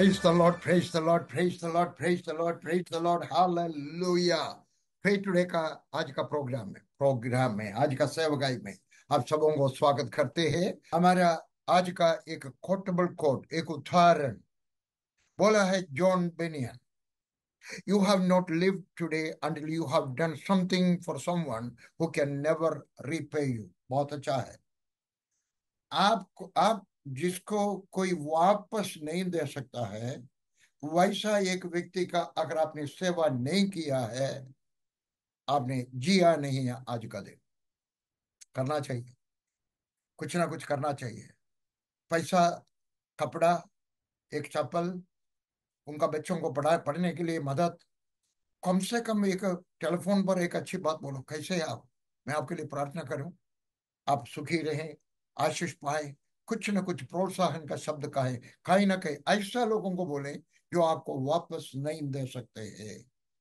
Praise the Lord, praise the Lord, praise the Lord, praise the Lord, praise the Lord, hallelujah फे today का आज का programme है programme में आज का सेवगाई में आप सबों को स्वागत करते हैं हमारा आज का एक कोटेबल कोट एक उदाहरण बोला है John Bunyan You have not lived today until you have done something for someone who can never repay you. बहुत अच्छा है आप आप जिसको कोई वापस नहीं दे सकता है वैसा एक व्यक्ति का अगर आपने सेवा नहीं किया है आपने जिया नहीं है आज का दिन करना चाहिए कुछ ना कुछ करना चाहिए पैसा कपड़ा एक चप्पल उनका बच्चों को पढ़ा पढ़ने के लिए मदद कम से कम एक टेलीफोन पर एक अच्छी बात बोलो कैसे आप मैं आपके लिए प्रार्थना करूं आप सुखी रहें आशीष पाए कुछ न कुछ प्रोत्साहन का शब्द कहे कहीं ना कहीं ऐसा लोगों को बोले जो आपको वापस नहीं दे सकते है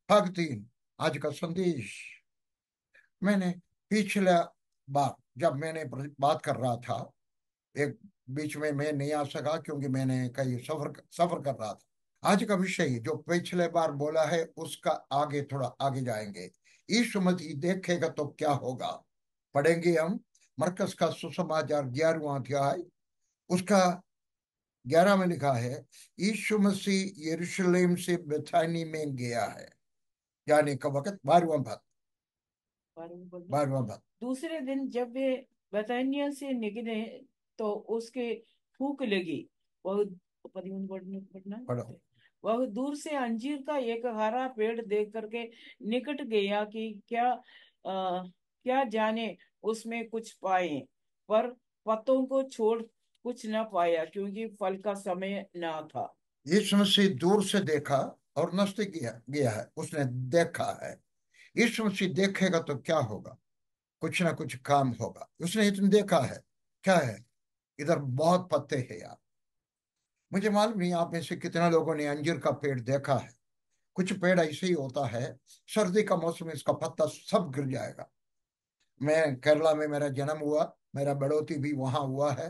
भाग तीन आज का संदेश मैंने पिछला बार जब मैंने बात कर रहा था एक बीच में मैं नहीं आ सका क्योंकि मैंने कहीं सफर सफर कर रहा था आज का विषय जो पिछले बार बोला है उसका आगे थोड़ा आगे जाएंगे यीशु मसीह देखेगा तो क्या होगा पढ़ेंगे हम मरकस का सुसमाचार ग्यारहवा अध्याय उसका ग्यारह में लिखा है यीशु मसीह यरूशलेम से बेथानी में गया है जाने का वक्त बारवा भक्त बारवा भक्त दूसरे दिन जब वे बेथानिया से निकले तो उसके फूक लगी बहुत वह दूर से अंजीर का एक हरा पेड़ देख करके निकट गया कि क्या आ, क्या जाने उसमें कुछ पाए पर पत्तों को छोड़ कुछ न पाया क्योंकि फल का समय न था यीशु मसीह दूर से देखा और नष्ट किया गया है उसने देखा है यीशु मसीह देखेगा तो क्या होगा कुछ ना कुछ काम होगा उसने इतने देखा है क्या है इधर बहुत पत्ते हैं यार मुझे मालूम नहीं आप में से कितने लोगों ने अंजीर का पेड़ देखा है कुछ पेड़ ऐसे ही होता है सर्दी का मौसम में इसका पत्ता सब गिर जाएगा मैं केरला में मेरा जन्म हुआ मेरा बड़ोती भी वहां हुआ है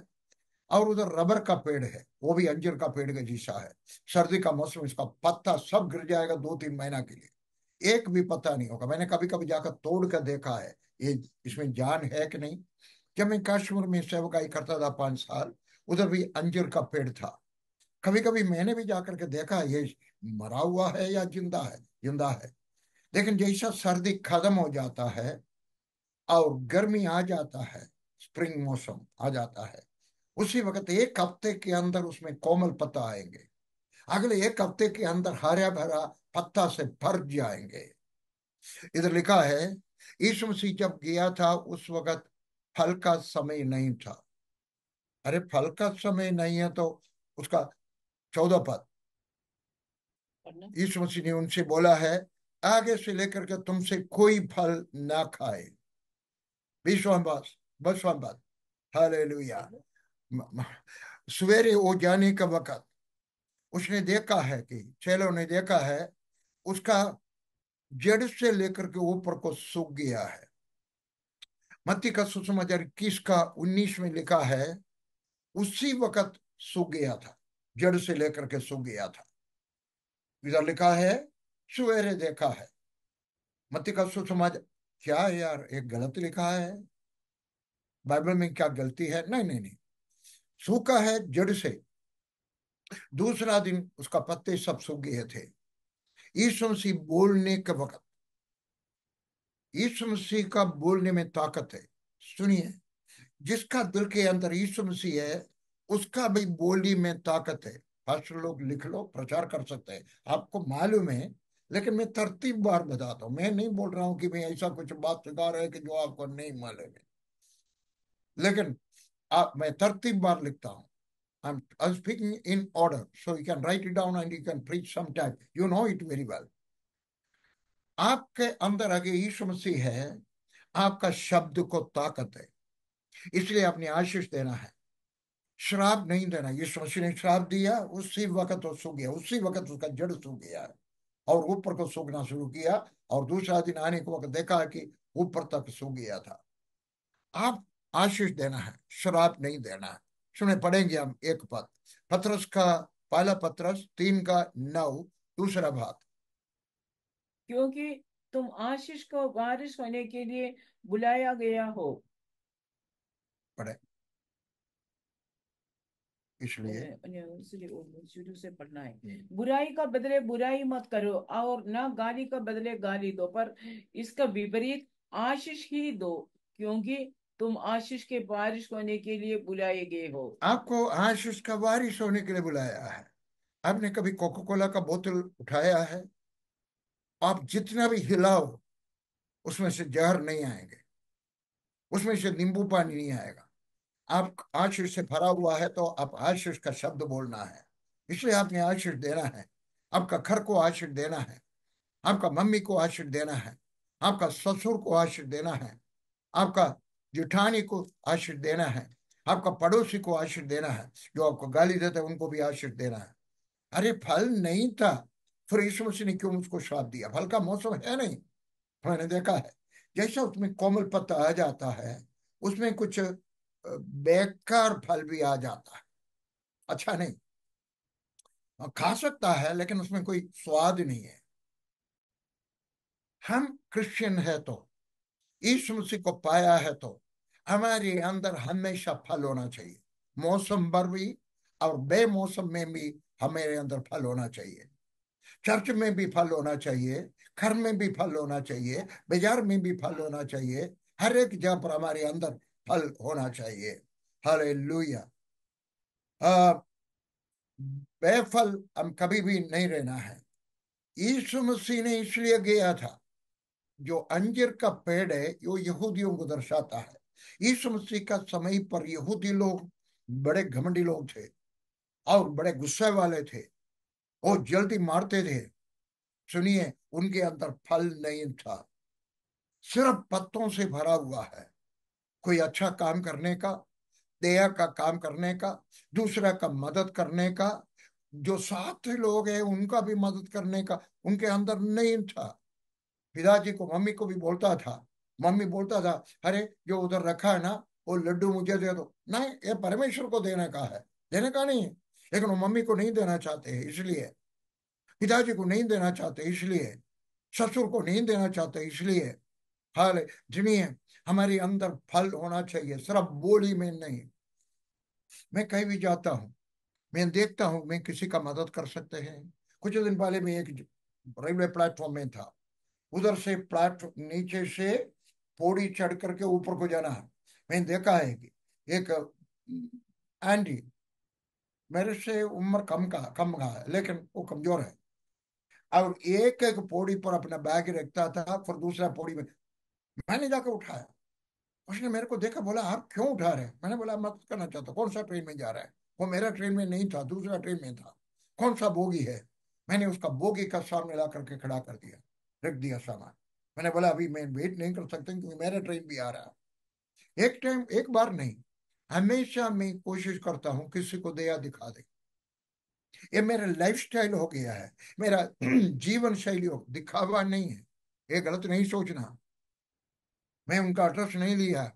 और उधर रबर का पेड़ है वो भी अंजीर का पेड़ का जीसा है सर्दी का मौसम इसका पत्ता सब गिर जाएगा दो तीन महीना के लिए एक भी पत्ता नहीं होगा मैंने कभी कभी जाकर तोड़ कर देखा है ये इसमें जान है कि नहीं जब मैं कश्मीर में सेवकाई करता था पांच साल उधर भी अंजीर का पेड़ था कभी कभी मैंने भी जाकर के देखा ये मरा हुआ है या जिंदा है जिंदा है लेकिन जैसा सर्दी खत्म हो जाता है और गर्मी आ जाता है स्प्रिंग मौसम आ जाता है उसी वक्त एक हफ्ते के अंदर उसमें कोमल पत्ता आएंगे अगले एक हफ्ते के अंदर हरा भरा पत्ता से भर जाएंगे इधर लिखा है यीशु मसीह जब गया था उस वक्त फल का समय नहीं था अरे फल का समय नहीं है तो उसका चौदह पद यीशु मसीह ने उनसे बोला है आगे से लेकर के तुमसे कोई फल ना खाए विश्वास बस विश्वास लुया सवेरे वो जाने का वक़्त उसने देखा है कि चेलो ने देखा है उसका जड़ से लेकर के ऊपर को सूख गया है मत्ती का सुसमाचार इक्कीस का उन्नीस में लिखा है उसी वक़्त सूख गया था जड़ से लेकर के सूख गया था इधर लिखा है सवेरे देखा है मत्ती का सुसमाचार क्या है यार एक गलत लिखा है बाइबल में क्या गलती है नहीं नहीं नहीं सूखा है जड़ से दूसरा दिन उसका पत्ते सब सूख गए थे यीशु मसीह बोलने के वक्त यीशु मसीह का बोलने में ताकत है सुनिए जिसका दिल के अंदर यीशु मसीह है उसका भी बोली में ताकत है हर लोग लिख लो प्रचार कर सकते हैं आपको मालूम है लेकिन मैं तरतीब बार बताता हूँ मैं नहीं बोल रहा हूँ कि मैं ऐसा कुछ बात सुधार है कि जो आपको नहीं मालूम है लेकिन आप uh, मैं तरतीब बार लिखता हूँ I'm, I'm speaking in order, so you can write it down and you can preach sometime. You know it very well. आपके अंदर आगे यीशु मसीह है आपका शब्द को ताकत है इसलिए आपने आशीष देना है श्राप नहीं देना ये मसीह ने श्राप दिया उसी वक्त वो सूख गया उसी वक्त उसका जड़ सूख गया और ऊपर को सूखना शुरू किया और दूसरा दिन आने को वक्त देखा कि ऊपर तक सूख गया था आप आशीष देना है श्राप नहीं देना है सुने पढ़ेंगे हम एक पद पत्रस का पहला पत्रस तीन का नौ दूसरा भाग क्योंकि तुम आशीष को वारिस होने के लिए बुलाया गया हो पढ़े इसलिए शुरू से पढ़ना है हम्म। बुराई का बदले बुराई मत करो और ना गाली का बदले गाली दो पर इसका विपरीत आशीष ही दो क्योंकि तुम आशीष के बारिश होने के लिए बुलाए गए हो आपको आशीष का बारिश होने के लिए बुलाया है आपने कभी कोको कोला का बोतल उठाया है आप जितना भी हिलाओ उसमें से जहर नहीं आएंगे उसमें से नींबू पानी नहीं आएगा आप आशीष से भरा हुआ है तो आप आशीष का शब्द बोलना है इसलिए आपने आशीष देना है आपका घर को आशीष देना है आपका मम्मी को आशीष देना है आपका ससुर को आशीष देना है आपका जुठानी को आश्रय देना है आपका पड़ोसी को आश्रय देना है जो आपको गाली देता है उनको भी आश्रय देना है अरे फल नहीं था फिर ईश्वर से ने क्यों उसको श्राप दिया फल का मौसम है नहीं मैंने देखा है जैसा उसमें कोमल पत्ता आ जाता है उसमें कुछ बेकार फल भी आ जाता है अच्छा नहीं खा सकता है लेकिन उसमें कोई स्वाद नहीं है हम क्रिश्चियन है तो यीशु मसीह को पाया है तो हमारे अंदर हमेशा फल होना चाहिए मौसम पर भी और बेमौसम में भी हमारे अंदर फल होना चाहिए चर्च में भी फल होना चाहिए घर में भी फल होना चाहिए बाजार में भी फल होना चाहिए हर एक जगह पर हमारे अंदर फल होना चाहिए हरे लुया बेफल हम कभी भी नहीं रहना है ईश्व मसीह ने इसलिए गया था जो अंजीर का पेड़ है वो यहूदियों को दर्शाता है इस मसीह का समय पर यहूदी लोग बड़े घमंडी लोग थे और बड़े गुस्से वाले थे वो जल्दी मारते थे सुनिए उनके अंदर फल नहीं था सिर्फ पत्तों से भरा हुआ है कोई अच्छा काम करने का दया का काम करने का दूसरा का मदद करने का जो साथ लोग हैं उनका भी मदद करने का उनके अंदर नहीं था पिताजी को मम्मी को भी बोलता था मम्मी बोलता था अरे जो उधर रखा है ना वो लड्डू मुझे दे दो नहीं ये परमेश्वर को देने का है देने का नहीं है लेकिन वो मम्मी को नहीं देना चाहते है इसलिए पिताजी को नहीं देना चाहते इसलिए ससुर को नहीं देना चाहते इसलिए हाल जिनिए हमारे अंदर फल होना चाहिए सिर्फ बोली में नहीं मैं कहीं भी जाता हूँ मैं देखता हूँ मैं किसी का मदद कर सकते हैं कुछ दिन पहले मैं एक रेलवे प्लेटफॉर्म में था उधर से प्लाट नीचे से पौड़ी चढ़ करके ऊपर को जाना है मैंने देखा है कि एक एंडी मेरे से उम्र कम का कम का है लेकिन वो कमजोर है और एक एक पौड़ी पर अपना बैग रखता था फिर दूसरा पौड़ी में मैंने जाकर उठाया उसने मेरे को देखा बोला आप क्यों उठा रहे मैंने बोला मत करना चाहता कौन सा ट्रेन में जा रहा है वो मेरा ट्रेन में नहीं था दूसरा ट्रेन में था कौन सा बोगी है मैंने उसका बोगी का सामने ला करके खड़ा कर दिया रख दिया सामान मैंने बोला अभी मैं वेट नहीं कर सकता क्योंकि मेरा ट्रेन भी आ रहा है एक टाइम एक बार नहीं हमेशा मैं कोशिश करता हूँ किसी को दया दिखा दे ये मेरा स्टाइल हो गया है मेरा जीवन शैली हो दिखावा नहीं है ये गलत नहीं सोचना मैं उनका एड्रेस नहीं लिया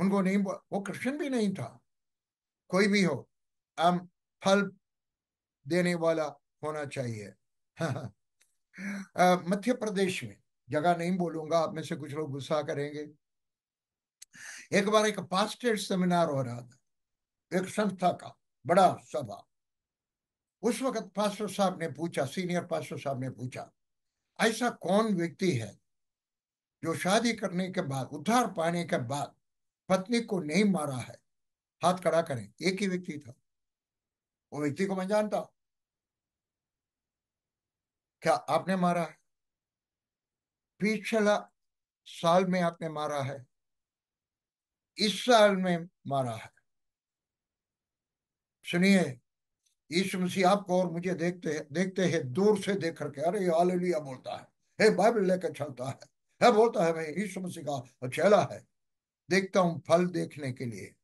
उनको नहीं वो क्रिश्चियन भी नहीं था कोई भी हो हम फल देने वाला होना चाहिए हाँ, हाँ। मध्य प्रदेश में जगह नहीं बोलूंगा आप में से कुछ लोग गुस्सा करेंगे एक बार एक पास्टेड सेमिनार हो रहा था एक संस्था का बड़ा सभा उस वक्त पास्टर साहब ने पूछा सीनियर पास्टर साहब ने पूछा ऐसा कौन व्यक्ति है जो शादी करने के बाद उधार पाने के बाद पत्नी को नहीं मारा है हाथ खड़ा करें एक ही व्यक्ति था वो व्यक्ति को मैं जानता हूं क्या आपने मारा है पिछला साल में आपने मारा है इस साल में मारा है सुनिए यीशु मसीह आपको और मुझे देखते हैं देखते हैं दूर से देख करके अरे आलिया बोलता है हे बाइबल लेकर चलता है है बोलता है भाई यीशु मसीह का चेला है देखता हूं फल देखने के लिए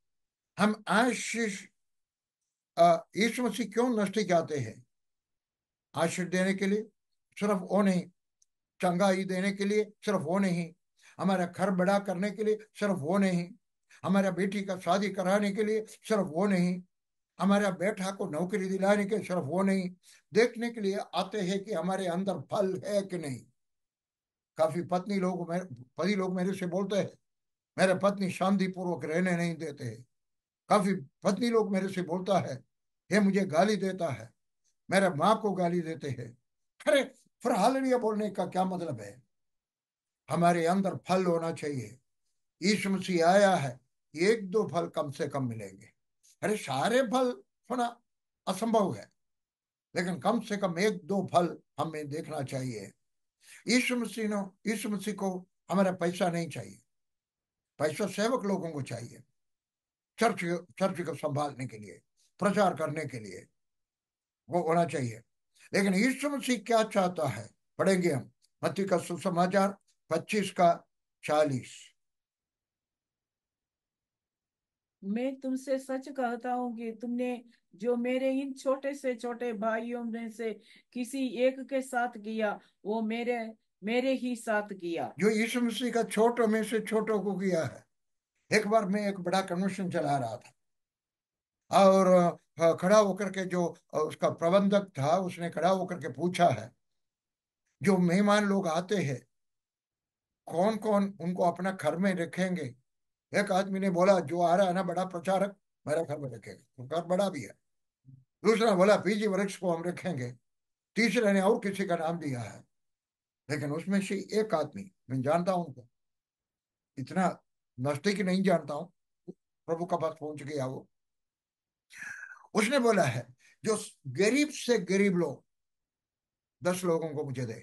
हम आशीष यीशु मसीह क्यों नष्ट जाते हैं आशीष देने के लिए सिर्फ वो नहीं चंगाई देने के लिए सिर्फ वो नहीं हमारा घर बड़ा करने के लिए सिर्फ वो नहीं हमारा बेटी का शादी कराने के लिए सिर्फ वो नहीं हमारा बेटा को नौकरी दिलाने के सिर्फ वो नहीं देखने के लिए आते हैं कि हमारे अंदर फल है कि नहीं काफी पत्नी लोग पति लोग मेरे से बोलते हैं मेरे पत्नी शांति पूर्वक रहने नहीं देते है काफी पत्नी लोग मेरे से बोलता है ये मुझे गाली देता है मेरे माँ को गाली देते हैं अरे फिर हालेलुया बोलने का क्या मतलब है हमारे अंदर फल होना चाहिए यीशु सी आया है एक दो फल कम से कम मिलेंगे अरे सारे फल होना असंभव है लेकिन कम से कम एक दो फल हमें देखना चाहिए यीशु मसीह ने यीशु मसीह को हमारा पैसा नहीं चाहिए पैसा सेवक लोगों को चाहिए चर्च चर्च को संभालने के लिए प्रचार करने के लिए वो होना चाहिए लेकिन ईश्वर मसीह क्या चाहता है पढ़ेंगे हम मत्ती का सुसमाचार पच्चीस का चालीस मैं तुमसे सच कहता हूँ कि तुमने जो मेरे इन छोटे से छोटे भाइयों में से किसी एक के साथ किया वो मेरे मेरे ही साथ किया जो यीशु मसीह का छोटों में से छोटों को किया है एक बार मैं एक बड़ा कन्वेंशन चला रहा था और खड़ा होकर के जो उसका प्रबंधक था उसने खड़ा होकर के पूछा है जो मेहमान लोग आते हैं कौन कौन उनको अपना घर में रखेंगे एक आदमी ने बोला जो आ रहा है ना बड़ा प्रचारक मेरा घर में रखेगा तो घर बड़ा भी है दूसरा बोला पीजी वृक्ष को हम रखेंगे तीसरे ने और किसी का नाम दिया है लेकिन उसमें से एक आदमी मैं जानता हूं उनको इतना नजदीक नहीं जानता हूं प्रभु का पास पहुंच गया वो उसने बोला है जो गरीब से गरीब लोग दस लोगों को मुझे दे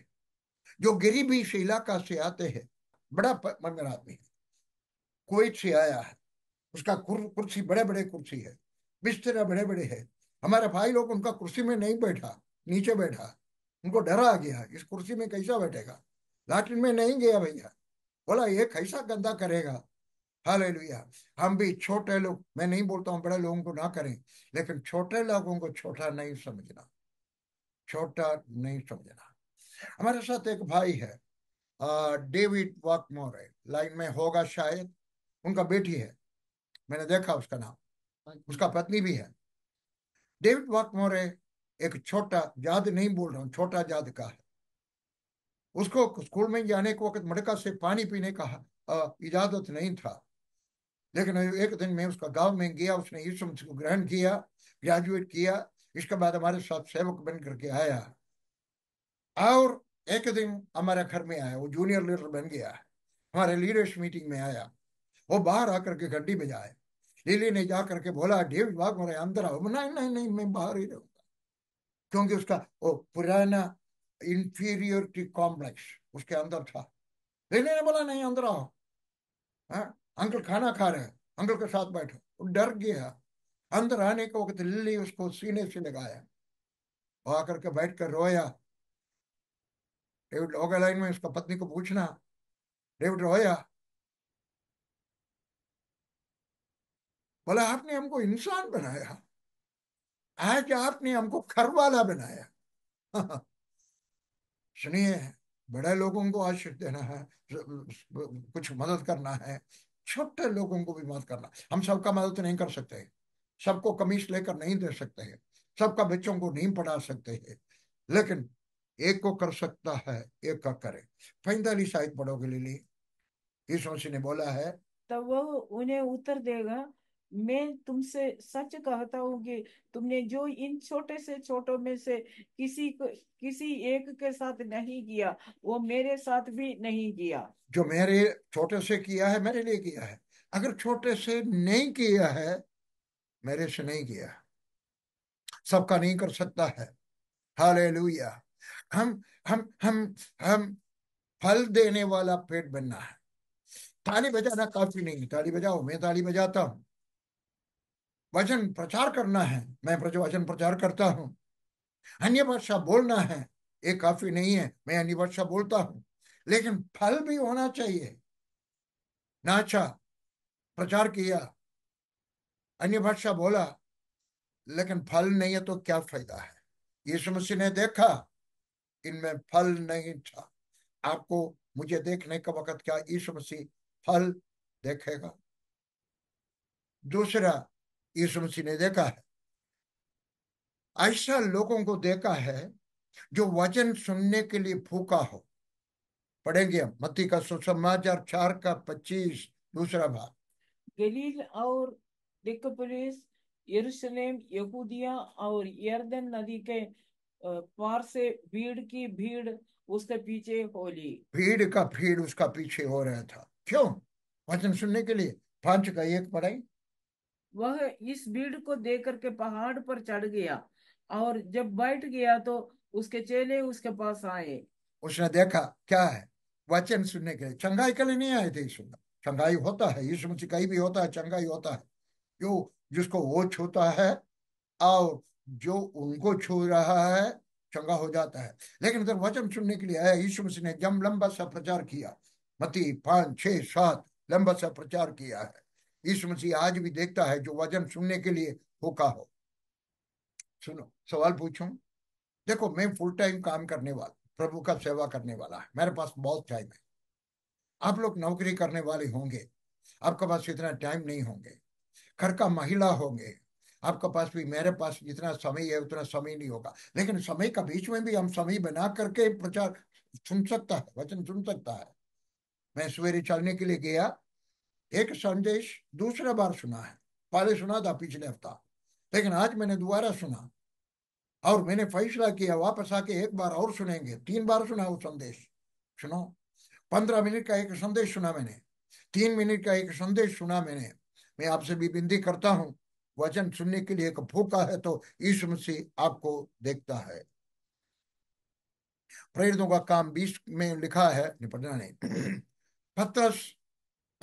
जो गरीब इस इलाका से आते हैं बड़ा मंगल आदमी है कोई से आया है उसका कुर्सी बड़े बड़े कुर्सी है बिस्तर बड़े बड़े है हमारे भाई लोग उनका कुर्सी में नहीं बैठा नीचे बैठा उनको डरा आ गया इस कुर्सी में कैसा बैठेगा लाटिन में नहीं गया भैया बोला ये कैसा गंदा करेगा हालेलुया हम भी छोटे लोग मैं नहीं बोलता हूँ बड़े लोगों को ना करें लेकिन छोटे लोगों को छोटा नहीं समझना छोटा नहीं समझना हमारे साथ एक भाई है डेविड वाकमोर है लाइन में होगा शायद उनका बेटी है मैंने देखा उसका नाम अच्छा। उसका पत्नी भी है डेविड वाकमोरे एक छोटा जाद नहीं बोल रहा हूँ छोटा जाद का है उसको स्कूल में जाने के वक्त मड़का से पानी पीने का इजाजत नहीं था लेकिन एक दिन में उसका गांव में गया उसने यीशु मसीह को ग्रहण किया ग्रेजुएट किया इसके बाद हमारे साथ सेवक बन करके आया और एक दिन हमारे घर में आया वो जूनियर लीडर बन गया हमारे लीडर्स मीटिंग में आया वो बाहर आकर के गड्डी में जाए लीली ने जा करके बोला डेव बाग मेरे अंदर आओ नहीं नहीं नहीं मैं बाहर ही रहूंगा क्योंकि उसका वो पुराना इंफीरियोरिटी कॉम्प्लेक्स उसके अंदर था लीली ने बोला नहीं अंदर आओ हाँ? अंकल खाना खा रहे हैं अंकल के साथ बैठो वो डर गया अंदर आने के वक्त लिल्ली उसको सीने से लगाया वो आकर के बैठ कर रोया डेविड लोगा लाइन में उसका पत्नी को पूछना डेविड रोया बोला आपने हमको इंसान बनाया आज आपने हमको वाला बनाया सुनिए बड़े लोगों को आशीष देना है कुछ मदद करना है छोटे लोगों को भी मदद करना हम सबका मदद नहीं कर सकते सबको कमीश लेकर नहीं दे सकते हैं सबका बच्चों को नहीं पढ़ा सकते हैं लेकिन एक को कर सकता है एक का करे पैंतालीस आयत पढ़ोगे लिली ईश्वर ने बोला है तो वो उन्हें उत्तर देगा मैं तुमसे सच कहता हूँ कि तुमने जो इन छोटे से छोटों में से किसी को किसी एक के साथ नहीं किया वो मेरे साथ भी नहीं किया जो मेरे छोटे से किया है मेरे लिए किया है अगर छोटे से नहीं किया है मेरे से नहीं किया सबका नहीं कर सकता है हाले हम हम हम हम फल देने वाला पेट बनना है ताली बजाना काफी नहीं ताली बजाओ मैं ताली बजाता हूँ वचन प्रचार करना है मैं वचन प्रचार करता हूं अन्य भाषा बोलना है ये काफी नहीं है मैं अन्य भाषा बोलता हूं लेकिन फल भी होना चाहिए नाचा अच्छा, प्रचार किया अन्य भाषा बोला लेकिन फल नहीं है तो क्या फायदा है यीशु मसीह ने देखा इनमें फल नहीं था आपको मुझे देखने का वक्त क्या यीशु मसीह फल देखेगा दूसरा यीशु मसीह ने देखा है ऐसा लोगों को देखा है जो वचन सुनने के लिए भूखा हो पढ़ेंगे हम मत्ती का सुसमाचार चार का पच्चीस दूसरा भाग गलील और दिकपुलिस यरूशलेम यहूदिया और यर्दन नदी के पार से भीड़ की भीड़ उसके पीछे हो ली भीड़ का भीड़ उसका पीछे हो रहा था क्यों वचन सुनने के लिए पांच का एक पढ़ाई वह इस भीड़ को देख करके पहाड़ पर चढ़ गया और जब बैठ गया तो उसके चेले उसके पास आए उसने देखा क्या है वचन सुनने के लिए चंगाई के लिए नहीं आए थे चंगाई होता है यीशु मसीह कहीं भी होता है चंगाई होता है जो जिसको वो छूता है और जो उनको छू रहा है चंगा हो जाता है लेकिन उधर वचन सुनने के लिए आया यीशु मसीह ने जम लंबा सा प्रचार किया मती पांच छह सात लंबा सा प्रचार किया है यीशु मसीह आज भी देखता है जो वजन सुनने के लिए होका हो सुनो सवाल पूछूं देखो मैं फुल टाइम काम करने वाला प्रभु का सेवा करने वाला है मेरे पास बहुत टाइम है आप लोग नौकरी करने वाले होंगे आपके पास इतना टाइम नहीं होंगे घर का महिला होंगे आपके पास भी मेरे पास जितना समय है उतना समय नहीं होगा लेकिन समय का बीच में भी हम समय बना करके प्रचार सुन सकता है वचन सुन सकता है मैं सवेरे चलने के लिए गया एक संदेश दूसरा बार सुना है पहले सुना था पिछले हफ्ता लेकिन आज मैंने दोबारा सुना और मैंने फैसला किया वापस आके एक बार और सुनेंगे तीन बार सुना वो संदेश सुनो पंद्रह मिनट का एक संदेश सुना मैंने तीन मिनट का एक संदेश सुना मैंने मैं आपसे भी बिंदी करता हूँ वचन सुनने के लिए एक भूखा है तो यीशु मसीह आपको देखता है प्रेरितों का काम बीस में लिखा है निपटना नहीं पत्रस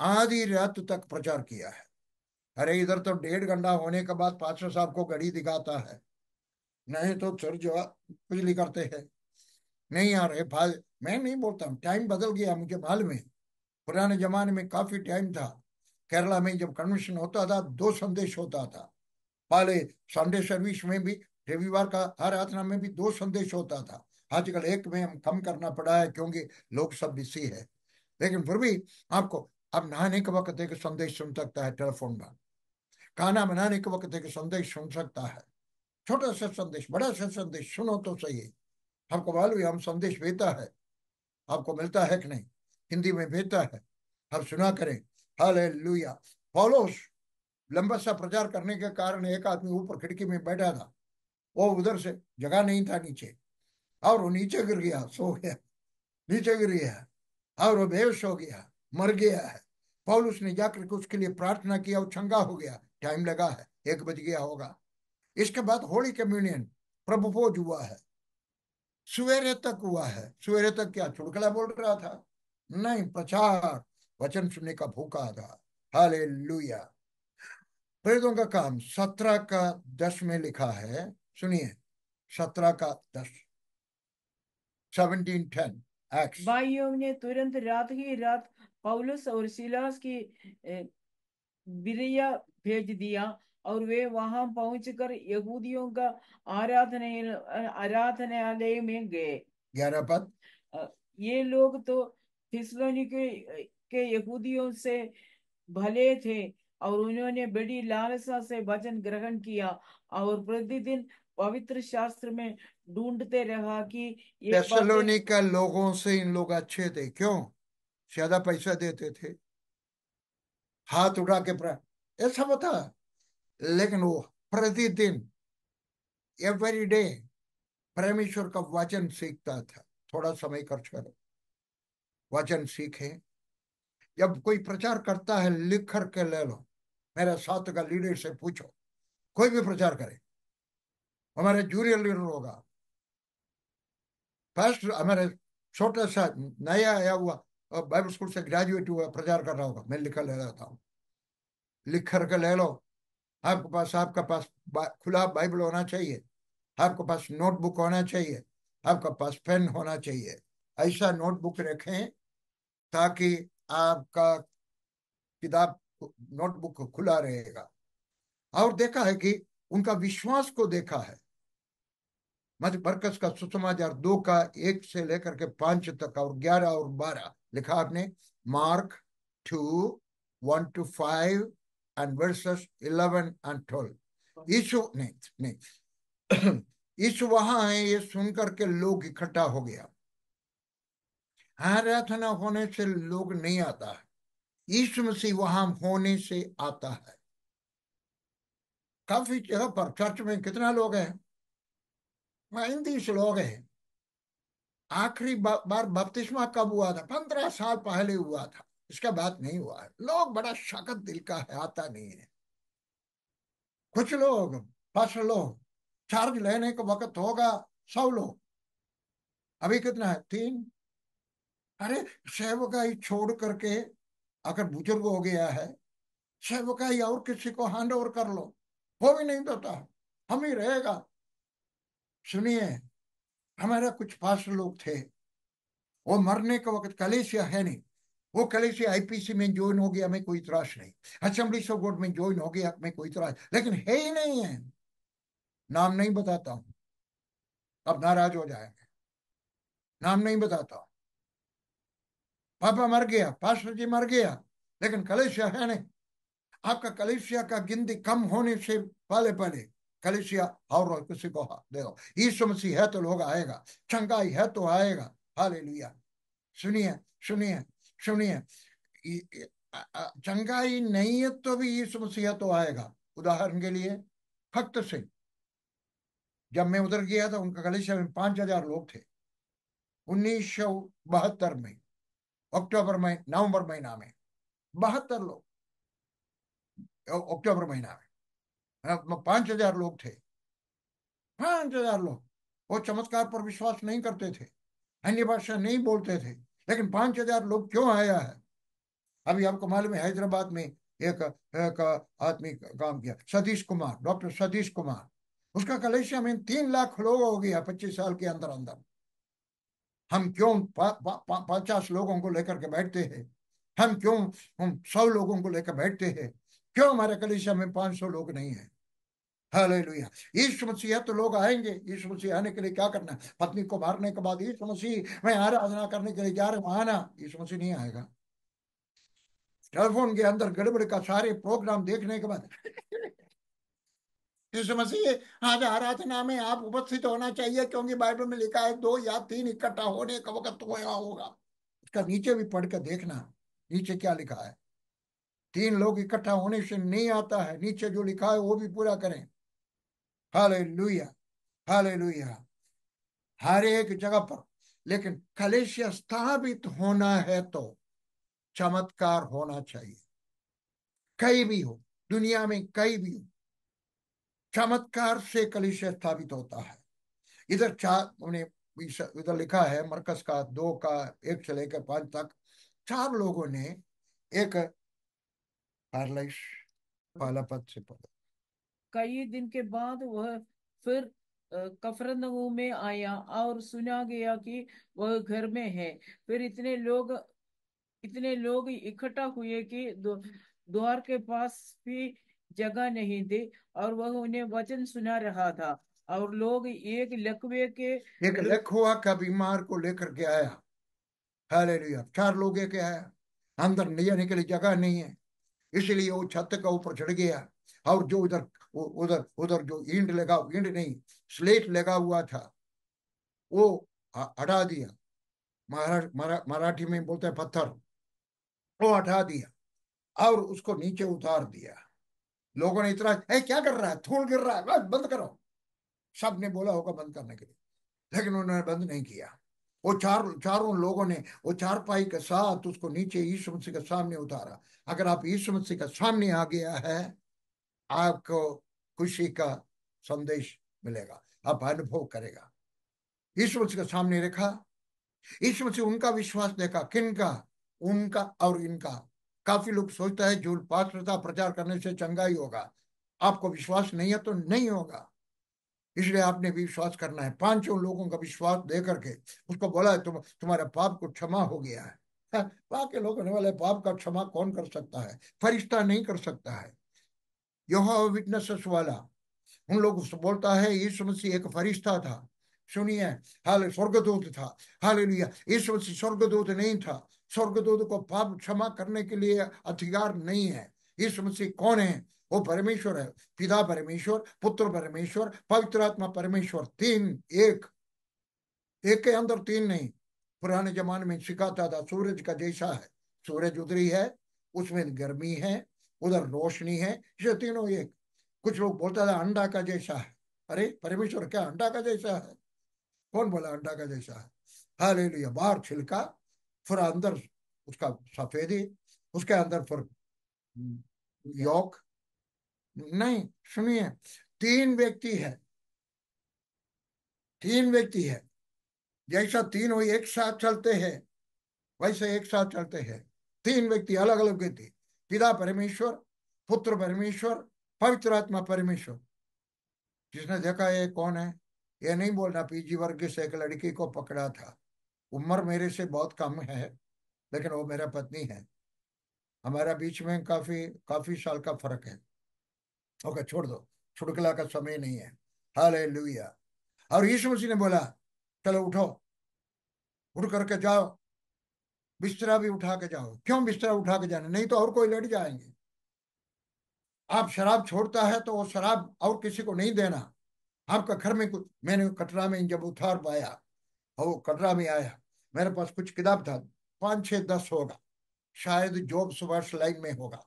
आधी रात तक प्रचार किया है अरे इधर तो डेढ़ घंटा होने के बाद पात्र साहब को घड़ी दिखाता है नहीं तो सर जो बिजली करते हैं नहीं यार रहे फाल मैं नहीं बोलता हूँ टाइम बदल गया मुझे मालूम में पुराने जमाने में काफी टाइम था केरला में जब कन्वेंशन होता था दो संदेश होता था पहले संडे सर्विस में भी रविवार का आराधना में भी दो संदेश होता था आजकल एक में हम कम करना पड़ा है क्योंकि लोग सब बिजी है लेकिन फिर भी आपको आप नहाने के वक्त एक संदेश सुन सकता है टेलीफोन पर खाना बनाने के वक्त एक संदेश सुन सकता है छोटा सा संदेश बड़ा सा संदेश सुनो तो सही हमको मालूम है हम संदेश भेजता है आपको मिलता है कि नहीं हिंदी में भेजता है हम सुना करें हले लुया फॉलोस लंबा सा प्रचार करने के कारण एक आदमी ऊपर खिड़की में बैठा था वो उधर से जगह नहीं था नीचे और वो नीचे गिर गया सो गया नीचे गिर गया और वो बेहोश हो गया मर गया है पौलुस ने जाकर के उसके लिए प्रार्थना किया और चंगा हो गया टाइम लगा है एक बज गया होगा इसके बाद होली कम्युनियन प्रभुभोज हुआ है सवेरे तक हुआ है सवेरे तक क्या चुड़कला बोल रहा था नहीं प्रचार वचन सुनने का भूखा था हाले लुया प्रेरितों का काम सत्रह का दस में लिखा है सुनिए सत्रह का दस सेवनटीन टेन भाइयों ने तुरंत रात ही रात पौलुस और सिलास की बिरिया भेज दिया और वे वहां पहुंचकर यहूदियों का आराधना आराधनालय में गए ग्यारह पद ये लोग तो थिसलोनिके के यहूदियों से भले थे और उन्होंने बड़ी लालसा से वचन ग्रहण किया और प्रतिदिन पवित्र शास्त्र में ढूंढते रहा कि ये का लोगों से इन लोग अच्छे थे क्यों ज्यादा पैसा देते थे हाथ उड़ा के ऐसा होता लेकिन वो प्रतिदिन एवरी डे परमेश्वर का वचन सीखता था थोड़ा समय खर्च कर वचन सीखे जब कोई प्रचार करता है लिख कर के ले लो मेरे साथ का लीडर से पूछो कोई भी प्रचार करे हमारे जूनियर लीडर होगा फर्स्ट हमारे छोटा सा नया आया हुआ और बाइबल स्कूल से ग्रेजुएट हुआ प्रचार कर रहा होगा मैं लिखा ले रहा हूँ लिख करके ले लो आपके पास आपके पास खुला बाइबल होना चाहिए आपके पास नोटबुक होना चाहिए आपका पास पेन होना चाहिए ऐसा नोटबुक रखें ताकि आपका किताब नोटबुक खुला रहेगा और देखा है कि उनका विश्वास को देखा है मत बरकस का सुषमाचार दो का एक से लेकर के पांच तक और ग्यारह और बारह लिखा आपने Mark two one two five and verses eleven and twelve Ishu नहीं नहीं वहां है ये सुनकर के लोग इकट्ठा हो गया आराधना होने से लोग नहीं आता है ईश्व मसीह वहां होने से आता है काफी जगह पर चर्च में कितना लोग हैं हिंदी लोग हैं आखिरी बा, बार बपतिस्मा कब हुआ था पंद्रह साल पहले हुआ था इसके बाद नहीं हुआ है लोग बड़ा शकत दिल का है आता नहीं है कुछ लोग पांच लोग चार्ज लेने का वक्त होगा सौ लोग अभी कितना है तीन अरे सेवकाई छोड़ करके अगर बुजुर्ग हो गया है सेवकाई और किसी को हैंड ओवर कर लो वो भी नहीं देता हम ही रहेगा सुनिए हमारे कुछ पास लोग थे वो मरने का वक्त कलेसिया है नहीं वो कलेसिया आईपीसी में ज्वाइन हो गया हमें कोई त्रास नहीं असेंबली ऑफ गॉड में ज्वाइन हो गया हमें कोई त्रास लेकिन है ही नहीं है नाम नहीं बताता हूं अब नाराज हो जाएंगे नाम नहीं बताता हूं पापा मर गया पास्टर जी मर गया लेकिन कलेशिया है नहीं आपका कलेशिया का गिनती कम होने से पहले पहले कलेशिया और किसी को देखो ईश्व मसीह है तो लोग आएगा चंगाई है तो आएगा हाले सुनिए सुनिए सुनिए चंगाई नहीं है तो भी ईश्व मसीह तो आएगा उदाहरण के लिए भक्त सिंह जब मैं उधर गया था उनका कलेशिया में पांच हजार लोग थे उन्नीस सौ बहत्तर में अक्टूबर में नवंबर महीना में बहत्तर लोग अक्टूबर महीना में मतलब पांच हजार लोग थे पांच हजार लोग वो चमत्कार पर विश्वास नहीं करते थे अन्य भाषा नहीं बोलते थे लेकिन पांच हजार लोग क्यों आया है अभी आपको मालूम हैदराबाद में एक एक आदमी काम किया सतीश कुमार डॉक्टर सतीश कुमार उसका कलेशिया में तीन लाख लोग हो गया पच्चीस साल के अंदर अंदर हम क्यों पचास लोगों को लेकर के बैठते हैं हम क्यों हम सौ लोगों को लेकर बैठते हैं क्यों हमारे कलेशिया में पांच सौ लोग नहीं है हालेलुया यीशु मसीह तो लोग आएंगे यीशु मसीह आने के लिए क्या करना है पत्नी को मारने के बाद यीशु मसीह मैं आराधना करने के लिए जा रहा हूँ आना यीशु मसीह नहीं आएगा टेलीफोन के अंदर गड़बड़ का सारे प्रोग्राम देखने के बाद यीशु मसीह आज आराधना में आप उपस्थित होना चाहिए क्योंकि बाइबल में लिखा है दो या तीन इकट्ठा होने का वक्त होया होगा इसका नीचे भी पढ़ कर देखना नीचे क्या लिखा है तीन लोग इकट्ठा होने से नहीं आता है नीचे जो लिखा है वो भी पूरा करें हालेलुया हालेलुया हर एक जगह पर लेकिन कलेशिया स्थापित होना है तो चमत्कार होना चाहिए कहीं भी हो दुनिया में कहीं भी हो चमत्कार से कलेश स्थापित होता है इधर चार इधर लिखा है मरकज का दो का एक से लेकर पांच तक चार लोगों ने एक हम्म। पार्लिश पद से पढ़ा कई दिन के बाद वह फिर कफरनहू में आया और सुना गया कि वह घर में है फिर इतने लोग इतने लोग इकट्ठा हुए कि द्वार के पास भी जगह नहीं थी और वह उन्हें वचन सुना रहा था और लोग एक लकवे के एक लखवा का बीमार को लेकर के आया हालेलुया चार लोग के आया अंदर नहीं जाने के लिए जगह नहीं है इसलिए वो छत के ऊपर चढ़ गया और जो उधर उधर उधर जो ईंट लगा ईंट नहीं स्लेट लगा हुआ था वो हटा दिया मराठी मारा, मारा, में बोलते हैं पत्थर वो हटा दिया और उसको नीचे उतार दिया लोगों ने इतना है क्या कर रहा है थोड़ गिर रहा है बस बंद करो सब ने बोला होगा बंद करने के लिए लेकिन उन्होंने बंद नहीं किया वो चार चारों लोगों ने वो चारपाई के साथ उसको नीचे ईश्व मसीह के सामने उतारा अगर आप ईश्व मसीह के सामने आ गया है आपको खुशी का संदेश मिलेगा आप अनुभव करेगा ईश्वर के सामने रखा ईश्वर से उनका विश्वास देखा किन का उनका और इनका काफी लोग सोचता है जो पात्रता प्रचार करने से चंगा ही होगा आपको विश्वास नहीं है तो नहीं होगा इसलिए आपने भी विश्वास करना है पांचों लोगों का विश्वास दे करके उसको बोला है तुम तुम्हारे पाप को क्षमा हो गया है बाकी हाँ, लोग होने वाले पाप का क्षमा कौन कर सकता है फरिश्ता नहीं कर सकता है यहोवा विटनेसेस वाला उन लोग बोलता है यीशु मसीह एक फरिश्ता था सुनिए हाल स्वर्गदूत था हाल लिया यीशु मसीह स्वर्गदूत नहीं था स्वर्गदूत को पाप क्षमा करने के लिए अधिकार नहीं है यीशु मसीह कौन है वो परमेश्वर है पिता परमेश्वर पुत्र परमेश्वर पवित्र आत्मा परमेश्वर तीन एक एक के अंदर तीन नहीं पुराने जमाने में सिखाता था सूरज का जैसा है सूरज उधरी है उसमें गर्मी है उधर रोशनी है ये तीनों एक कुछ लोग बोलता था अंडा का जैसा है अरे परमेश्वर क्या अंडा का जैसा है कौन बोला अंडा का जैसा है हाल लिया बाहर छिलका फिर अंदर उसका सफेदी उसके अंदर फिर योक नहीं सुनिए तीन व्यक्ति है तीन व्यक्ति है जैसा तीनों एक साथ चलते हैं वैसे एक साथ चलते हैं तीन व्यक्ति अलग अलग व्यक्ति पिता परमेश्वर पुत्र परमेश्वर पवित्र आत्मा परमेश्वर जिसने देखा ये कौन है ये नहीं बोलना पीजी वर्ग से एक लड़की को पकड़ा था उम्र मेरे से बहुत कम है लेकिन वो मेरा पत्नी है हमारा बीच में काफी काफी साल का फर्क है ओके छोड़ दो छुटकला का समय नहीं है हाल लुया और यीशु मसीह ने बोला चलो उठो उठ करके जाओ बिस्तरा भी उठा के जाओ क्यों बिस्तरा उठा के जाने नहीं तो और कोई लड़ जाएंगे आप शराब छोड़ता है तो वो शराब और किसी को नहीं देना आपका घर में कुछ मैंने कटरा में जब उठार पाया और वो कटरा में आया मेरे पास कुछ किताब था पांच छह दस होगा शायद जॉब सुभाष लाइन में होगा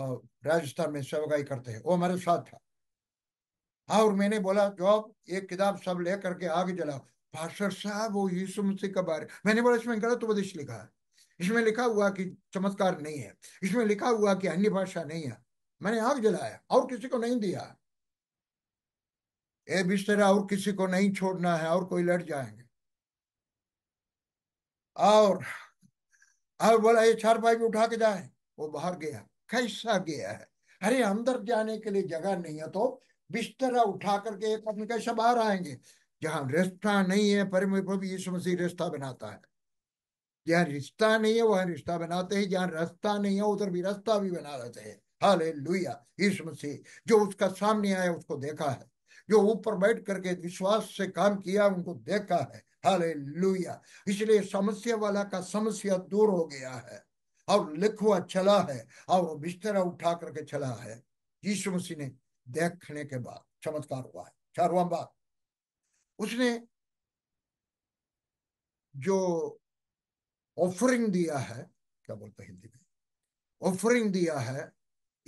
और राजस्थान में सेवकाई करते हैं वो हमारे साथ था और मैंने बोला जॉब एक किताब सब ले करके आगे चलाओ पार्षद साहब वो यीशु मसीह का बारे मैंने बोला इसमें गलत उपदेश लिखा है इसमें लिखा हुआ कि चमत्कार नहीं है इसमें लिखा हुआ कि अन्य भाषा नहीं है मैंने आग जलाया और किसी को नहीं दिया ए बिस्तर और किसी को नहीं छोड़ना है और कोई लड़ जाएंगे और और बोला ये चार पाई भी उठा के जाए वो बाहर गया कैसा गया है अरे अंदर जाने के लिए जगह नहीं है तो बिस्तरा उठा करके एक आदमी कैसे बाहर आएंगे जहां रिश्ता नहीं है परम प्रभु यीशु मसीह रिश्ता बनाता है जहाँ रिश्ता नहीं है वहां रिश्ता बनाते हैं जहाँ रास्ता नहीं है उधर भी रास्ता भी बना देते हैं हाले लुया यीशु मसीह जो उसका सामने आया उसको देखा है जो ऊपर बैठ करके विश्वास से काम किया उनको देखा है हाले लुया इसलिए समस्या वाला का समस्या दूर हो गया है और लिखुआ चला है और बिस्तरा उठा करके चला है यीशु मसीह ने देखने के बाद चमत्कार हुआ है चारवा बात उसने जो ऑफरिंग दिया है क्या बोलते हिंदी में ऑफरिंग दिया है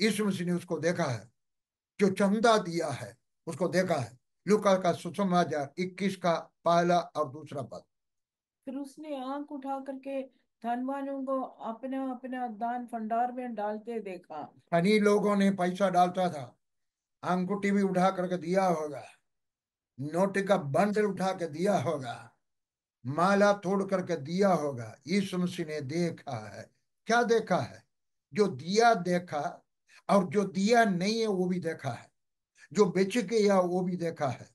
यीशु मसीह ने उसको देखा है जो चंदा दिया है उसको देखा है लुका का सुसमाचार इक्कीस का पहला और दूसरा पद फिर उसने आंख उठा करके धनवानों को अपना अपना दान भंडार में डालते देखा धनी लोगों ने पैसा डालता था अंगूठी भी उठा करके दिया होगा नोट का बंडल उठा के दिया होगा माला तोड़ करके दिया होगा यीशु मसीह ने देखा है क्या देखा है जो दिया देखा और जो दिया नहीं है वो भी देखा है जो बेच किया वो भी देखा है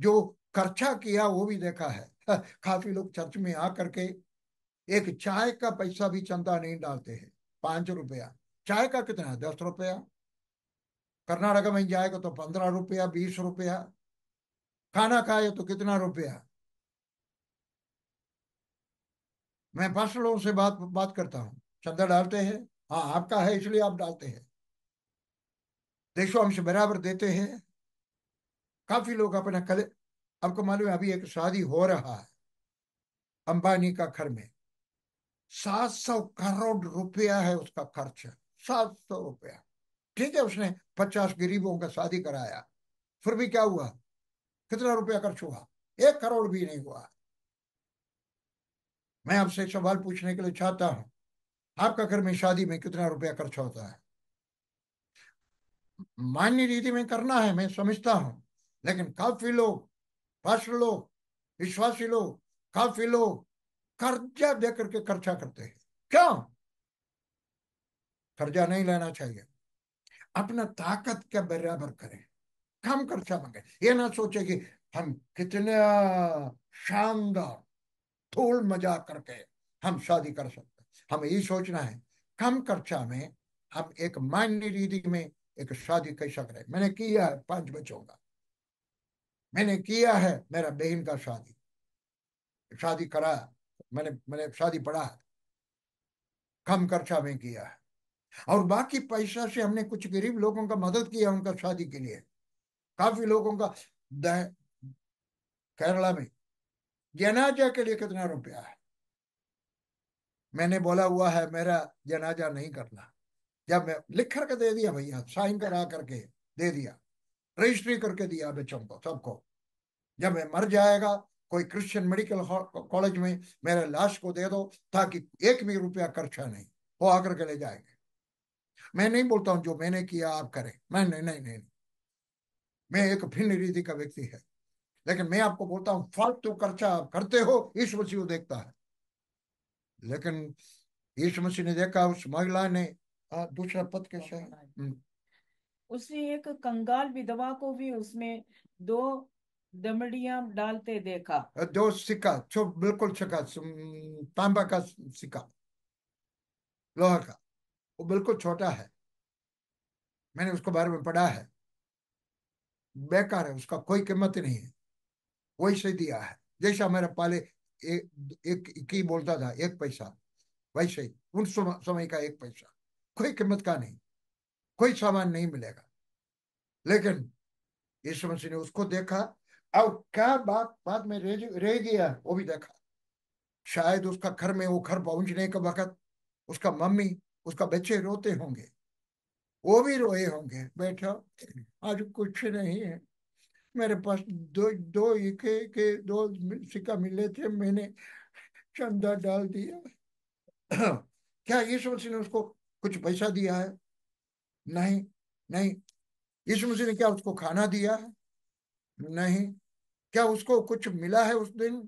जो खर्चा किया वो भी देखा है हाँ, काफी लोग चर्च में आकर के एक चाय का पैसा भी चंदा नहीं डालते हैं पांच रुपया चाय का कितना है दस रुपया कर्नाटक में जाएगा तो पंद्रह रुपया बीस रुपया खाना खाए तो कितना रुपया मैं पास लोगों से बात बात करता हूं चंदा डालते हैं हाँ आपका है इसलिए आप डालते हैं देशों हमसे बराबर देते हैं काफी लोग अपना कले आपको मालूम है अभी एक शादी हो रहा है अंबानी का घर में सात सौ करोड़ रुपया है उसका खर्च सात सौ रुपया ठीक है उसने पचास गरीबों का शादी कराया फिर भी क्या हुआ कितना रुपया खर्च हुआ एक करोड़ भी नहीं हुआ मैं आपसे सवाल पूछने के लिए चाहता हूं आपका घर में शादी में कितना रुपया खर्च होता है मान्य रीति में करना है मैं समझता हूं लेकिन काफी लोग पास्ट लोग विश्वासी लोग काफी लोग कर्जा दे करके खर्चा करते हैं क्यों कर्जा नहीं लेना चाहिए अपना ताकत के बराबर करें हम कर चलेंगे ये ना सोचे कि हम कितने शानदार धूल मजाक करके हम शादी कर सकते हमें ये सोचना है कम खर्चा में हम एक मान्य रीति में एक शादी कैसे करें मैंने किया है पांच बच्चों का मैंने किया है मेरा बहन का शादी शादी करा मैंने मैंने शादी पढ़ा कम खर्चा में किया है और बाकी पैसा से हमने कुछ गरीब लोगों का मदद किया उनका शादी के लिए काफी लोगों का केरला में जनाजा के लिए कितना रुपया है मैंने बोला हुआ है मेरा जनाजा नहीं करना जब मैं लिख करके दे दिया भैया साइन करा करके दे दिया रजिस्ट्री करके दिया बच्चों को सबको जब मैं मर जाएगा कोई क्रिश्चियन मेडिकल कॉलेज में मेरे लाश को दे दो ताकि एक भी रुपया खर्चा नहीं वो आकर के ले जाएंगे मैं नहीं बोलता हूं जो मैंने किया आप करें मैं नहीं नहीं नहीं, नहीं। मैं एक भिन्न रीति का व्यक्ति है लेकिन मैं आपको बोलता हूं फालतू खर्चा आप करते हो यीशु मसीह को देखता है लेकिन यीशु मसीह ने देखा उस महिला ने दूसरा पद कैसे हम्म। उसने एक कंगाल विधवा को भी उसमें दो दमड़िया डालते देखा दो सिक्का जो बिल्कुल छका तांबा का सिक्का लोहा का वो बिल्कुल छोटा है मैंने उसको बारे में पढ़ा है बेकार है उसका कोई कीमत नहीं है वैसे दिया है जैसा मेरा पहले एक, एक की बोलता था एक पैसा वैसे ही उन समय का एक पैसा कोई कीमत का नहीं कोई सामान नहीं मिलेगा लेकिन इस मसीह ने उसको देखा और क्या बात बाद में रह, रह गया वो भी देखा शायद उसका घर में वो घर पहुंचने के वक्त उसका मम्मी उसका बच्चे रोते होंगे वो भी रोए होंगे बेटा आज कुछ नहीं है मेरे पास दो दो इके के दो सिक्का मिले थे मैंने चंदा डाल दिया क्या यीशु मसीह ने उसको कुछ पैसा दिया है नहीं नहीं यीशु मसीह ने क्या उसको खाना दिया है नहीं क्या उसको कुछ मिला है उस दिन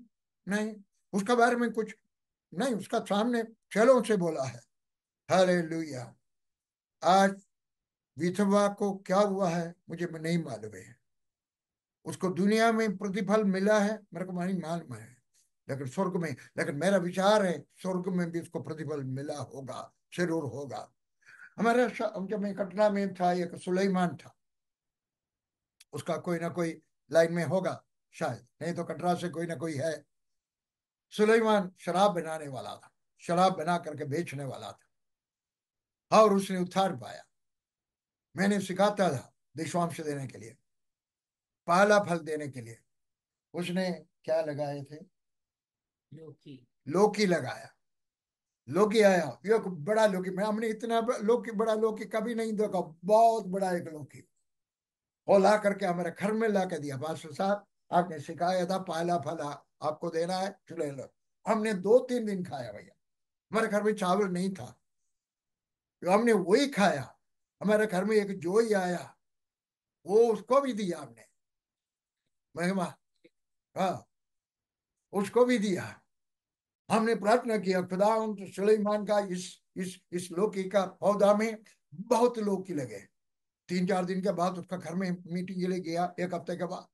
नहीं उसके बारे में कुछ नहीं उसका सामने चलो से बोला है हरे लुया आज विधवा को क्या हुआ है मुझे नहीं मालूम है उसको दुनिया में प्रतिफल मिला है मेरे को नहीं मालूम है लेकिन स्वर्ग में लेकिन मेरा विचार है स्वर्ग में भी उसको प्रतिफल मिला होगा जरूर होगा हमारे जब मैं घटना में था एक सुलेमान था उसका कोई ना कोई लाइन में होगा शायद नहीं तो कटरा से कोई ना कोई है सुलेमान शराब बनाने वाला था शराब बना करके बेचने वाला था और उसने उतार पाया मैंने सिखाता था दीक्षांश देने के लिए पहला फल देने के लिए उसने क्या लगाए थे लोकी लोकी लगाया लोकी आया एक बड़ा लोकी मैं हमने इतना लोकी बड़ा लोकी कभी नहीं देखा बहुत बड़ा एक लोकी वो ला करके हमारे घर में ला के दिया बादशाह साहब आपने सिखाया था पहला फल आपको देना है चले लो हमने दो तीन दिन खाया भैया हमारे घर में चावल नहीं था तो हमने वही खाया हमारे घर में एक जोई आया वो उसको भी दिया हमने महिमा हाँ उसको भी दिया हमने प्रार्थना किया खुदा सुलेमान का इस इस इस लोकी का पौधा में बहुत की लगे तीन चार दिन के बाद उसका घर में मीटिंग के लिए गया एक हफ्ते के बाद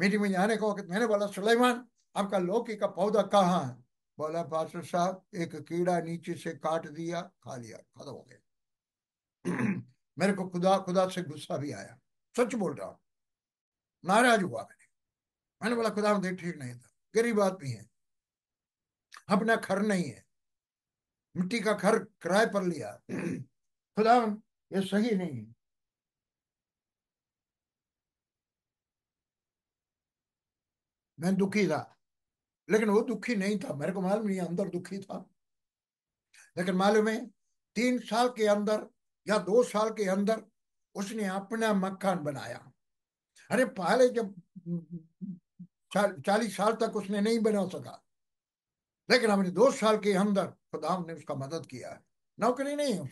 मीटिंग में जाने को मैंने बोला सुलेमान आपका लौकी का पौधा कहाँ है बोला पास्टर साहब एक कीड़ा नीचे से काट दिया खा लिया खत्म हो गया मेरे को खुदा खुदा से गुस्सा भी आया सच बोल रहा हूं नाराज हुआ मैंने मैंने बोला खुदा मुझे ठीक नहीं था गरीब आदमी है अपना घर नहीं है मिट्टी का घर किराए पर लिया खुदा ये सही नहीं है मैं दुखी था लेकिन वो दुखी नहीं था मेरे को मालूम नहीं अंदर दुखी था लेकिन मालूम है तीन साल के अंदर या दो साल के अंदर उसने अपना मकान बनाया अरे पहले जब चालीस साल तक उसने नहीं बना सका लेकिन हमने दो साल के अंदर खुदाम ने उसका मदद किया है नौकरी नहीं है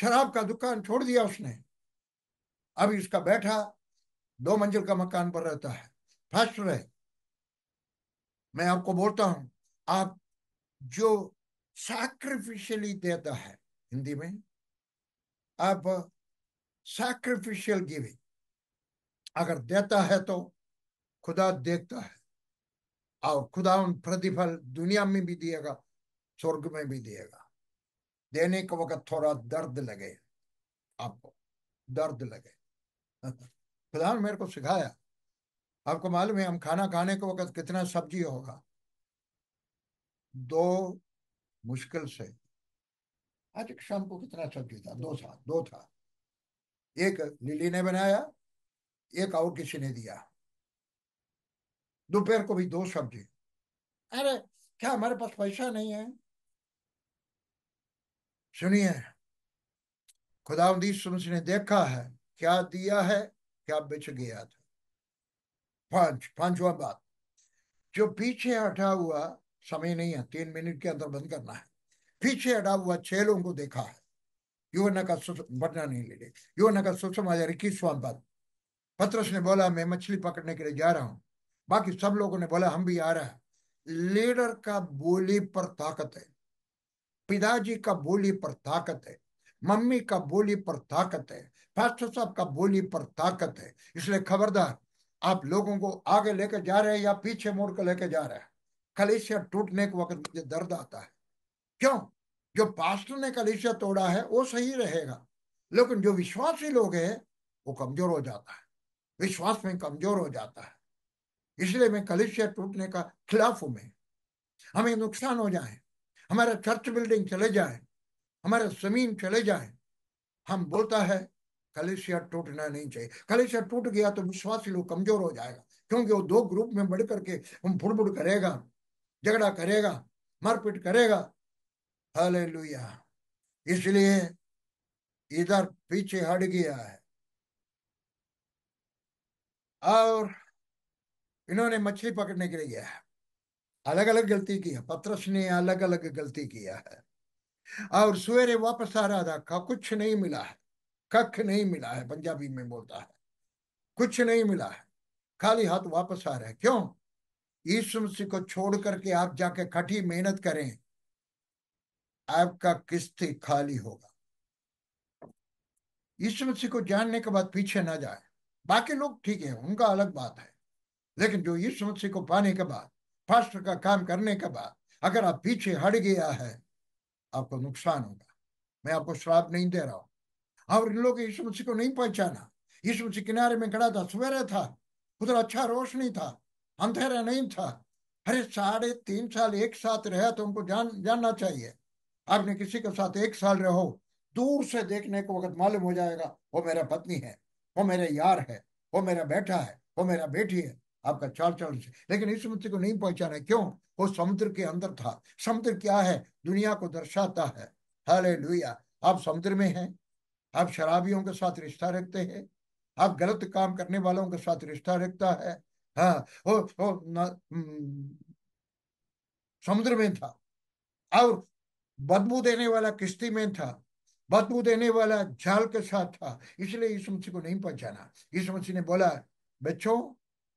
शराब का दुकान छोड़ दिया उसने अभी उसका बैठा दो मंजिल का मकान पर रहता है फर्स्ट रहे मैं आपको बोलता हूं आप जो सैक्रिफिशियली देता है हिंदी में अब सैक्रिफिशियल गिविंग अगर देता है तो खुदा देखता है और खुदा उन प्रतिफल दुनिया में भी दिएगा स्वर्ग में भी दिएगा देने का वक्त थोड़ा दर्द लगे आपको दर्द लगे खुदा ने मेरे को सिखाया आपको मालूम है हम खाना खाने के वक्त कितना सब्जी होगा दो मुश्किल से आज शाम को कितना सब्जी था दो था दो था एक लिली ने बनाया एक और किसी ने दिया दोपहर को भी दो सब्जी अरे क्या हमारे पास पैसा नहीं है सुनिए खुदावंदी सुनस ने देखा है क्या दिया है क्या बिच गया था पांच पांचवा बात जो पीछे हटा हुआ समय नहीं है तीन मिनट के अंदर बंद करना है पीछे अड़ा हुआ छह लोगों को देखा है युवना का वर्णा नहीं ले युवना का सुसमाचार इक्कीसवां पद पत्रस ने बोला मैं मछली पकड़ने के लिए जा रहा हूँ बाकी सब लोगों ने बोला हम भी आ रहा है लीडर का बोली पर ताकत है पिताजी का बोली पर ताकत है मम्मी का बोली पर ताकत है फास्टर साहब का बोली पर ताकत है इसलिए खबरदार आप लोगों को आगे लेकर जा रहे हैं या पीछे मोड़ कर लेकर जा रहे हैं कलेशिया टूटने के वक्त मुझे दर्द आता है क्यों जो पास्टर ने कलिशा तोड़ा है वो सही रहेगा लेकिन जो विश्वासी लोग हैं वो कमजोर हो जाता है विश्वास में कमजोर हो जाता है इसलिए मैं कलिसिया टूटने का खिलाफ हूं मैं हमें नुकसान हो जाए हमारा चर्च बिल्डिंग चले जाए हमारा जमीन चले जाए हम बोलता है कलिसिया टूटना नहीं चाहिए कलिसिया टूट गया तो विश्वासी लोग कमजोर हो जाएगा क्योंकि वो दो ग्रुप में बढ़ करके हम फुड़फुड़ करेगा झगड़ा करेगा मारपीट करेगा हालेलुया इसलिए इधर पीछे हट गया है और इन्होंने मछली पकड़ने के लिए गया है अलग अलग गलती की है पत्रस ने अलग अलग गलती किया है और सवेरे वापस आ रहा था कुछ नहीं मिला है कख नहीं मिला है पंजाबी में बोलता है कुछ नहीं मिला है खाली हाथ वापस आ रहा है क्यों ईश्वर को छोड़ करके आप जाके खटी मेहनत करें आपका किस्ती खाली होगा ईश्वर मसीह को जानने के बाद पीछे ना जाए बाकी लोग ठीक है उनका अलग बात है लेकिन जो ईश्वर मसीह को पाने के बाद फास्ट का काम करने के बाद अगर आप पीछे हट गया है आपको नुकसान होगा मैं आपको श्राप नहीं दे रहा हूं और इन लोग ईश्वर मसीह को नहीं पहचाना ईश्वर मसीह किनारे में खड़ा था सवेरे था उधर अच्छा रोशनी था अंधेरा नहीं था अरे साढ़े तीन साल एक साथ रहा तो उनको जान जानना चाहिए आपने किसी के साथ एक साल रहो दूर से देखने को वक्त मालूम हो जाएगा वो मेरा पत्नी है वो मेरा यार है वो मेरा बेटा है वो मेरा बेटी है आपका चाल चलन से लेकिन इस समुद्र को नहीं पहचाना क्यों वो समुद्र के अंदर था समुद्र क्या है दुनिया को दर्शाता है हले आप समुद्र में हैं आप शराबियों के साथ रिश्ता रखते हैं आप गलत काम करने वालों के साथ रिश्ता रखता है हाँ वो, वो न, हम्म, समुद्र में था और बदबू देने वाला किश्ती में था बदबू देने वाला जाल के साथ था इसलिए इस मसीह को नहीं पहचाना इस मसीह ने बोला बच्चों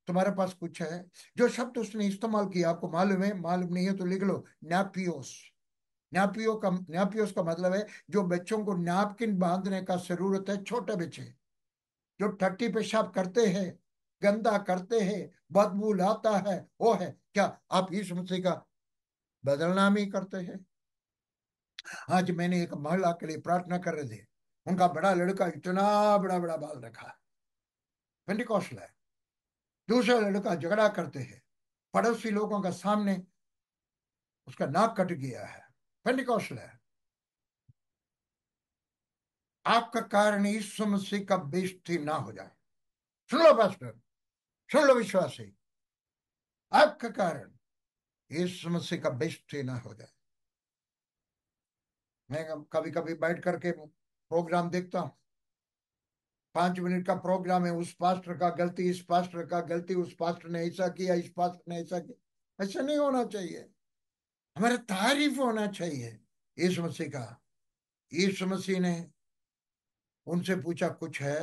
तुम्हारे पास कुछ है जो शब्द उसने इस्तेमाल किया आपको मालूम है मालूम नहीं है तो लिख लो न्यापियोस न्यापियो का न्यापियोस का मतलब है जो बच्चों को नापकिन बांधने का जरूरत है छोटे बच्चे जो टट्टी पेशाब करते हैं गंदा करते हैं बदबू लाता है वो है क्या आप इस मसीह का बदलनामी करते हैं आज मैंने एक महिला के लिए प्रार्थना कर रहे थे उनका बड़ा लड़का इतना बड़ा बड़ा बाल रखा पेंटिकॉस्टल है दूसरा लड़का झगड़ा करते हैं पड़ोसी लोगों का सामने उसका नाक कट गया है पेंटिकॉस्टल है आपका कारण इस समस्या का बेस्ती ना हो जाए सुन लो पास्टर सुन लो विश्वासी आपका कारण इस समस्या का बेस्ती ना हो जाए मैं कभी कभी बैठ करके प्रोग्राम देखता हूँ पांच मिनट का प्रोग्राम है उस पास्टर का गलती इस पास्टर का गलती उस पास्टर ने ऐसा किया इस पास्टर ने ऐसा किया ऐसा नहीं होना चाहिए हमारा तारीफ होना चाहिए इस मसीह का इस मसीह ने उनसे पूछा कुछ है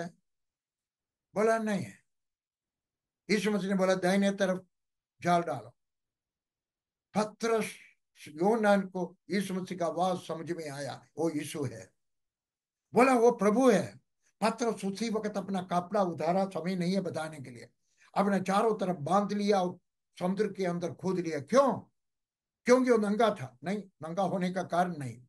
बोला नहीं है इस मसीह ने बोला दाहिने तरफ जाल डालो पत्रस योनान को यीशु मसीह का आवाज समझ में आया वो यीशु है बोला वो प्रभु है पत्र उसी वक्त अपना कपड़ा उधारा समय नहीं है बताने के लिए अपने चारों तरफ बांध लिया और समुद्र के अंदर खोद लिया क्यों क्योंकि वो नंगा था नहीं नंगा होने का कारण नहीं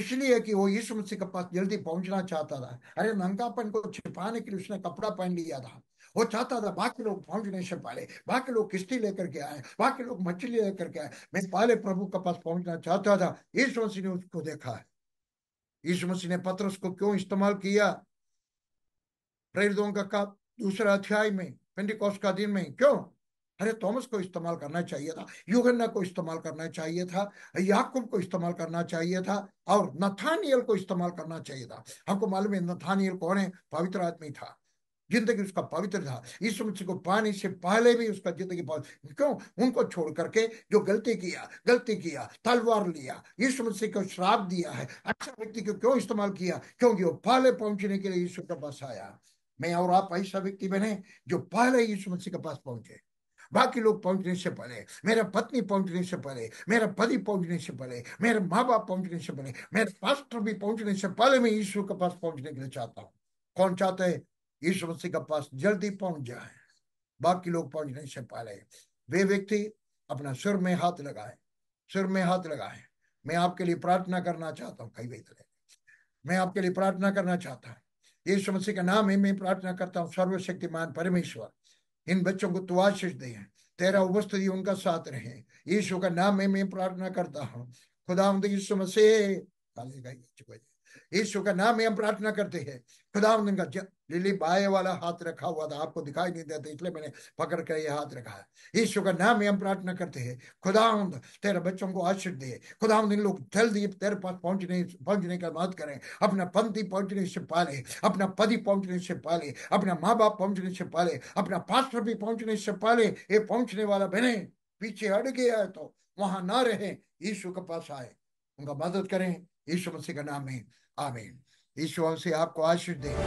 इसलिए कि वो यीशु मसीह के पास जल्दी पहुंचना चाहता था अरे नंगापन को छिपाने के लिए उसने कपड़ा पहन लिया था वो चाहता था बाकी लोग पहुंचने पाले बाकी लोग किश्ती लेकर के आए बाकी लोग मछली लेकर के आए मैं पहले प्रभु के पास पहुंचना चाहता था यीशु मसीह ने उसको देखा है यीशु मसीह ने पत्रस को क्यों इस्तेमाल किया प्रेरितों का दूसरा अध्याय में पेंडिकॉस का दिन में क्यों अरे थॉमस को इस्तेमाल करना चाहिए था युगन्ना को इस्तेमाल करना चाहिए था याकूब को इस्तेमाल करना चाहिए था और नथानियल को इस्तेमाल करना चाहिए था हमको मालूम है नथानियल कौन है पवित्र आदमी था जिंदगी उसका पवित्र था इस मसीह को पाने से पहले भी उसका जिंदगी पवित्र क्यों उनको छोड़ करके जो गलती किया गलती किया तलवार लिया इस मसीह को श्राप दिया है अच्छा व्यक्ति को क्यों इस्तेमाल किया क्योंकि वो पहले पहुंचने के लिए ईश्वर के पास आया मैं और आप ऐसा व्यक्ति बने जो पहले यीशु मसीह के पास पहुंचे बाकी लोग पहुंचने से पहले मेरा पत्नी पहुंचने से पहले मेरा पति पहुंचने से पहले मेरे माँ बाप पहुंचने से पहले मेरे पास्टर भी पहुंचने से पहले मैं ईश्वर के पास पहुंचने के लिए चाहता हूँ कौन चाहते है यीशु मसीह का पास जल्दी पहुंच जाए बाकी लोग पहुंच नहीं से पा रहे वे व्यक्ति अपना सिर में हाथ लगाए सिर में हाथ लगाए मैं आपके लिए प्रार्थना करना चाहता हूँ कई व्यक्ति तो मैं आपके लिए प्रार्थना करना चाहता हूँ ये समस्या का नाम ही मैं प्रार्थना करता हूँ सर्वशक्तिमान परमेश्वर इन बच्चों को तू आशीष दे तेरा उपस्थिति उनका साथ रहे यीशु का नाम ही मैं प्रार्थना करता हूँ खुदा यीशु मसीह ईश्वर का नाम में हम प्रार्थना करते हैं खुदा का लिली बाए वाला हाथ रखा हुआ था आपको दिखाई नहीं देता इसलिए मैंने पकड़ कर यह हाथ रखा है ईश्वर का नाम में हम प्रार्थना करते हैं खुदा तेरे बच्चों को आश्रय दे खुदा इन लोग जल्दी तेरे पास पहुंचने पहुंचने का मदद करें अपना पंथी पहुंचने से पाले अपना पति पहुंचने से पाले अपना माँ बाप पहुंचने से पाले अपना पात्र भी पहुंचने से पाले ये पहुंचने वाला बने पीछे हट गया है तो वहां ना रहे ईश्वर के पास आए उनका मदद करें ईश्वर मसीह का नाम है आमीन ईश्वर से आपको आशीष दे